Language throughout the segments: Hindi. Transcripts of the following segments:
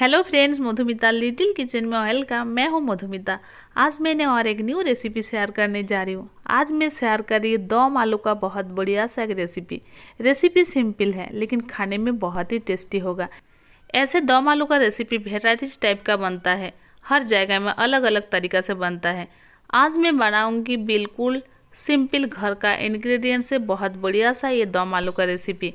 hello friends Madhumita little kitchen में वेलकम मैं हूं मधुमिता आज मैंने और एक न्यू रेसिपी शेयर करने जा रही हूं आज मैं शेयर कर रही दम आलू का बहुत बढ़िया सा एक रेसिपी रेसिपी सिंपल है लेकिन खाने में बहुत ही टेस्टी होगा ऐसे दम आलू का रेसिपी वेराइटीज टाइप का बनता है हर जगह में अलग अलग तरीका से बनता है आज मैं बनाऊँगी बिल्कुल सिंपल घर का इन्ग्रीडियंट से बहुत बढ़िया सा ये दम आलू का रेसिपी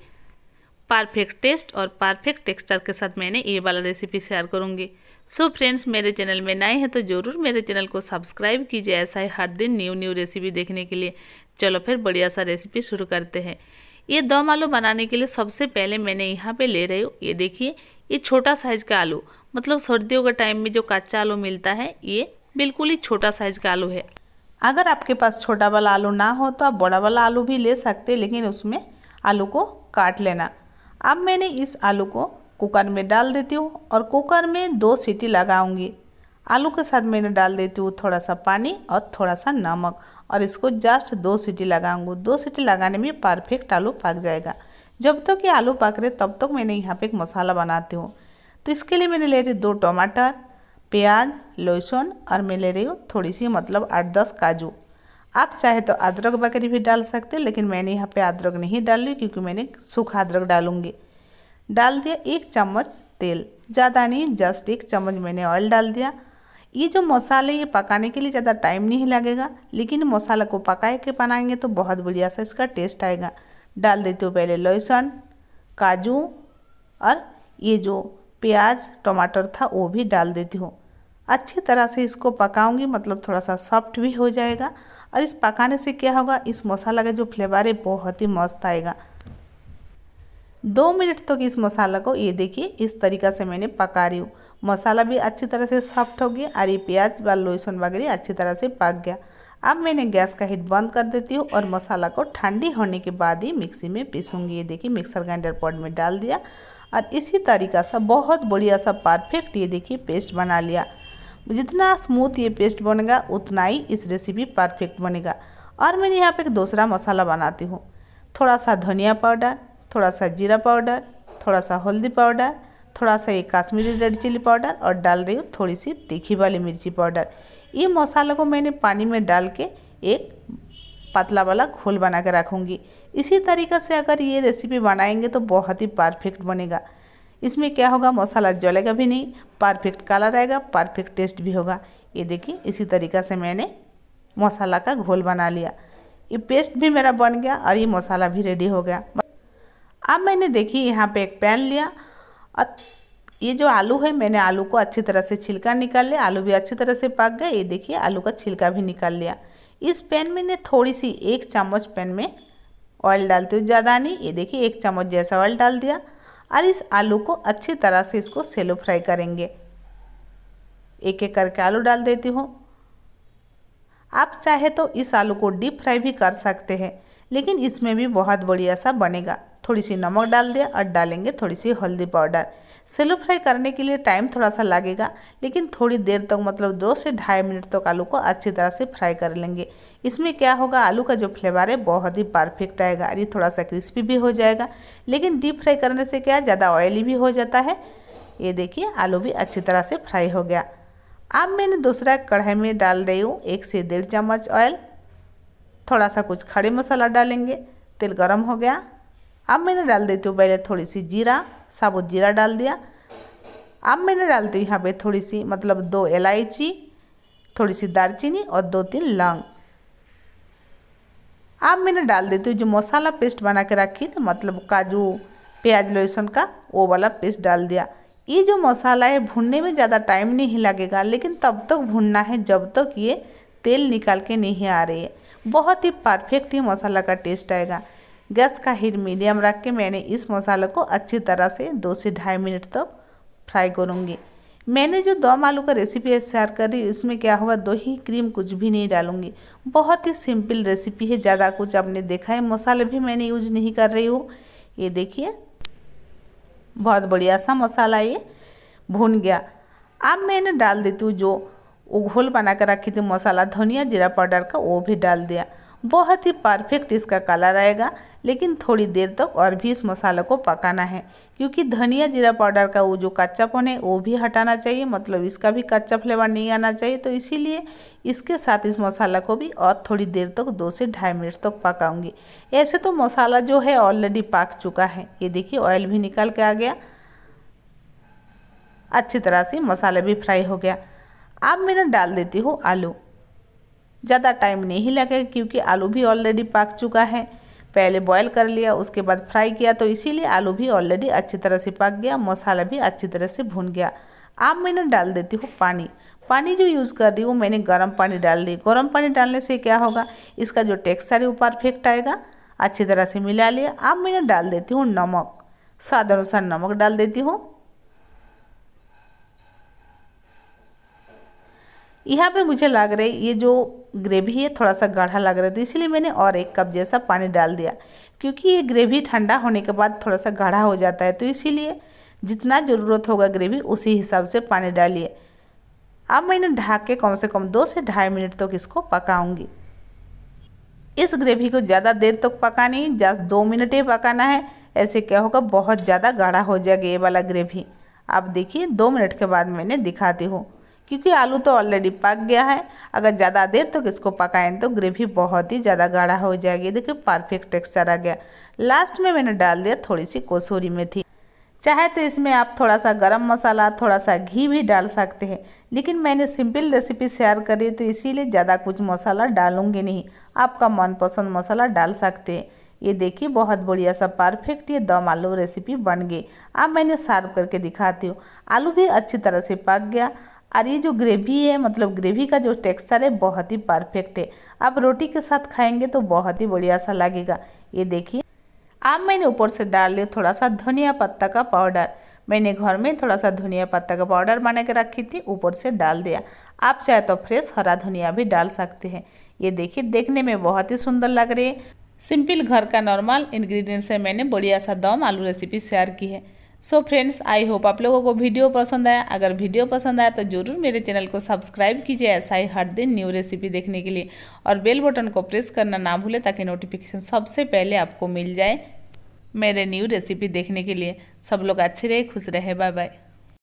परफेक्ट टेस्ट और परफेक्ट टेक्सचर के साथ मैंने ये वाला रेसिपी शेयर करूँगी सो so फ्रेंड्स मेरे चैनल में नए हैं तो ज़रूर मेरे चैनल को सब्सक्राइब कीजिए ऐसा ही हर दिन न्यू न्यू रेसिपी देखने के लिए चलो फिर बढ़िया सा रेसिपी शुरू करते हैं ये दम आलू बनाने के लिए सबसे पहले मैंने यहाँ पे ले रही हूँ ये देखिए ये छोटा साइज़ का आलू मतलब सर्दियों के टाइम में जो कच्चा आलू मिलता है ये बिल्कुल ही छोटा साइज़ का आलू है अगर आपके पास छोटा वाला आलू ना हो तो आप बड़ा वाला आलू भी ले सकते लेकिन उसमें आलू को काट लेना अब मैंने इस आलू को कुकर में डाल देती हूँ और कुकर में दो सीटी लगाऊंगी आलू के साथ मैंने डाल देती हूँ थोड़ा सा पानी और थोड़ा सा नमक और इसको जस्ट दो सीटी लगाऊंगी दो सीटी लगाने में परफेक्ट आलू पक जाएगा जब तक ये आलू पक रहे तब तक मैंने यहाँ पे एक मसाला बनाती हूँ तो इसके लिए मैंने ले रही दो टमाटर प्याज लहसुन और मैं ले रही हूँ थोड़ी सी मतलब आठ दस काजू आप चाहे तो अदरक बकरी भी डाल सकते लेकिन मैंने यहाँ पे अदरक नहीं डाल ली क्योंकि मैंने सूखा अदरक डालूँगी डाल दिया एक चम्मच तेल ज़्यादा नहीं जस्ट एक चम्मच मैंने ऑयल डाल दिया ये जो मसाले ये पकाने के लिए ज़्यादा टाइम नहीं लगेगा लेकिन मसाला को पकाए के बनाएंगे तो बहुत बढ़िया सा इसका टेस्ट आएगा डाल देती हूँ पहले लहसुन काजू और ये जो प्याज टमाटर था वो भी डाल देती हूँ अच्छी तरह से इसको पकाऊंगी मतलब थोड़ा सा सॉफ्ट भी हो जाएगा और इस पकाने से क्या होगा इस मसाला का जो फ्लेवर है बहुत ही मस्त आएगा दो मिनट तक तो इस मसाला को ये देखिए इस तरीका से मैंने पका रही हूँ मसाला भी अच्छी तरह से सॉफ्ट हो गया और ये प्याज व लहसुन वगैरह अच्छी तरह से पक गया अब मैंने गैस का हीट बंद कर देती हूँ और मसाला को ठंडी होने के बाद ही मिक्सी में पीसूँगी ये देखिए मिक्सर ग्राइंडर पॉट में डाल दिया और इसी तरीका सा बहुत बढ़िया सा परफेक्ट ये देखिए पेस्ट बना लिया जितना स्मूथ ये पेस्ट बनेगा उतना ही इस रेसिपी परफेक्ट बनेगा और मैंने यहाँ पे एक दूसरा मसाला बनाती हूँ थोड़ा सा धनिया पाउडर थोड़ा सा जीरा पाउडर थोड़ा सा हल्दी पाउडर थोड़ा सा ये काश्मीरी रेड चिली पाउडर और डाल रही हूँ थोड़ी सी तीखी वाली मिर्ची पाउडर ये मसाले को मैंने पानी में डाल के एक पतला वाला घोल बना के रखूँगी इसी तरीक़े से अगर ये रेसिपी बनाएंगे तो बहुत ही परफेक्ट बनेगा इसमें क्या होगा मसाला जलेगा भी नहीं परफेक्ट कलर आएगा परफेक्ट टेस्ट भी होगा ये देखिए इसी तरीका से मैंने मसाला का घोल बना लिया ये पेस्ट भी मेरा बन गया और ये मसाला भी रेडी हो गया अब मैंने देखिए यहाँ पे एक पैन लिया और ये जो आलू है मैंने आलू को अच्छी तरह से छिलका निकाल लिया आलू भी अच्छी तरह से पक गए ये देखिए आलू का छिलका भी निकाल लिया इस पैन में ने थोड़ी सी एक चम्मच पैन में ऑयल डालती हूँ ज़्यादा नहीं ये देखिए एक चम्मच जैसा ऑयल डाल दिया और इस आलू को अच्छी तरह से इसको सेलो फ्राई करेंगे एक एक करके आलू डाल देती हूँ आप चाहे तो इस आलू को डीप फ्राई भी कर सकते हैं लेकिन इसमें भी बहुत बढ़िया सा बनेगा थोड़ी सी नमक डाल दिया और डालेंगे थोड़ी सी हल्दी पाउडर सेलो फ्राई करने के लिए टाइम थोड़ा सा लगेगा लेकिन थोड़ी देर तक तो, मतलब दो से ढाई मिनट तक तो आलू को अच्छी तरह से फ्राई कर लेंगे इसमें क्या होगा आलू का जो फ्लेवर है बहुत ही परफेक्ट आएगा और ये थोड़ा सा क्रिस्पी भी हो जाएगा लेकिन डीप फ्राई करने से क्या ज़्यादा ऑयली भी हो जाता है ये देखिए आलू भी अच्छी तरह से फ्राई हो गया अब मैंने दूसरा कढ़ाई में डाल रही हूँ एक से डेढ़ चम्मच ऑयल थोड़ा सा कुछ खड़े मसाला डालेंगे तेल गर्म हो गया अब मैंने डाल देती हूँ पहले थोड़ी सी जीरा साबुत जीरा डाल दिया अब मैंने डालती हूँ यहाँ पे थोड़ी सी मतलब दो इलायची थोड़ी सी दालचीनी और दो तीन लौंग अब मैंने डाल देती हूँ जो मसाला पेस्ट बना के रखी थी मतलब काजू प्याज लहसुन का वो वाला पेस्ट डाल दिया ये जो मसाला है भूनने में ज़्यादा टाइम नहीं लगेगा लेकिन तब तक भूनना है जब तक ये तेल निकाल के नहीं आ रही है बहुत ही परफेक्ट ही मसाला का टेस्ट आएगा गैस का हीट मीडियम रख के मैंने इस मसाले को अच्छी तरह से दो से ढाई मिनट तक फ्राई करूँगी मैंने जो दम आलू का रेसिपी शेयर करी इसमें क्या हुआ दो ही क्रीम कुछ भी नहीं डालूंगी बहुत ही सिंपल रेसिपी है ज़्यादा कुछ आपने देखा है मसाले भी मैंने यूज नहीं कर रही हूँ ये देखिए बहुत बढ़िया सा मसाला ये भून गया अब मैंने डाल देती हूँ जो उघोल बना कर रखी थी मसाला धनिया जीरा पाउडर का वो भी डाल दिया बहुत ही परफेक्ट इसका कलर आएगा लेकिन थोड़ी देर तक तो और भी इस मसाला को पकाना है क्योंकि धनिया जीरा पाउडर का वो जो कच्चापन है वो भी हटाना चाहिए मतलब इसका भी कच्चा फ्लेवर नहीं आना चाहिए तो इसीलिए इसके साथ इस मसाला को भी और थोड़ी देर तक तो दो से ढाई मिनट तक तो पकाऊंगी ऐसे तो मसाला जो है ऑलरेडी पक चुका है ये देखिए ऑयल भी निकाल के आ गया अच्छी तरह से मसाला भी फ्राई हो गया अब मैंने डाल देती हूँ आलू ज़्यादा टाइम नहीं लगेगा क्योंकि आलू भी ऑलरेडी पक चुका है पहले बॉयल कर लिया उसके बाद फ्राई किया तो इसीलिए आलू भी ऑलरेडी अच्छी तरह से पक गया मसाला भी अच्छी तरह से भून गया अब मैंने डाल देती हूँ पानी पानी जो यूज़ कर रही हूँ मैंने गर्म पानी डाल दी गर्म पानी डालने से क्या होगा इसका जो टेक्सचर है वो परफेक्ट आएगा अच्छी तरह से मिला लिया अब मैंने डाल देती हूँ नमक स्वाद अनुसार नमक डाल देती हूँ यहाँ पे मुझे लग रहा है ये जो ग्रेवी है थोड़ा सा गाढ़ा लग रहा था इसीलिए मैंने और एक कप जैसा पानी डाल दिया क्योंकि ये ग्रेवी ठंडा होने के बाद थोड़ा सा गाढ़ा हो जाता है तो इसीलिए जितना ज़रूरत होगा ग्रेवी उसी हिसाब से पानी डालिए अब मैंने ढाक के कम से कम दो से ढाई मिनट तक तो इसको पकाऊंगी इस ग्रेवी को ज़्यादा देर तक तो पका नहीं जस्ट दो मिनट ही पकाना है ऐसे क्या होगा बहुत ज़्यादा गाढ़ा हो जाएगा ये वाला ग्रेवी आप देखिए दो मिनट के बाद मैंने दिखाती हूँ क्योंकि आलू तो ऑलरेडी पक गया है अगर ज़्यादा देर तक तो इसको पकाएं तो ग्रेवी बहुत ही ज़्यादा गाढ़ा हो जाएगी देखिए परफेक्ट टेक्सचर आ गया लास्ट में मैंने डाल दिया थोड़ी सी कसूरी मेथी चाहे तो इसमें आप थोड़ा सा गरम मसाला थोड़ा सा घी भी डाल सकते हैं लेकिन मैंने सिंपल रेसिपी शेयर करी तो इसीलिए ज़्यादा कुछ मसाला डालूंगी नहीं आपका मनपसंद मसाला डाल सकते हैं ये देखिए बहुत बढ़िया सा परफेक्ट ये दम आलू रेसिपी बन गई अब मैंने सर्व करके दिखाती हूँ आलू भी अच्छी तरह से पक गया और ये जो ग्रेवी है मतलब ग्रेवी का जो टेक्सचर है बहुत ही परफेक्ट है आप रोटी के साथ खाएंगे तो बहुत ही बढ़िया सा लगेगा ये देखिए आप मैंने ऊपर से डाल लिया थोड़ा सा धनिया पत्ता का पाउडर मैंने घर में थोड़ा सा धनिया पत्ता का पाउडर बना के रखी थी ऊपर से डाल दिया आप चाहे तो फ्रेश हरा धनिया भी डाल सकते हैं ये देखिए देखने में बहुत ही सुंदर लग रही है सिंपल घर का नॉर्मल इंग्रेडिएंट से मैंने बढ़िया सा दम आलू रेसिपी शेयर की है सो फ्रेंड्स आई होप आप लोगों को वीडियो पसंद आया अगर वीडियो पसंद आया तो जरूर मेरे चैनल को सब्सक्राइब कीजिए ऐसा ही हर दिन न्यू रेसिपी देखने के लिए और बेल बटन को प्रेस करना ना भूलें ताकि नोटिफिकेशन सबसे पहले आपको मिल जाए मेरे न्यू रेसिपी देखने के लिए सब लोग अच्छे रहे खुश रहे बाय बाय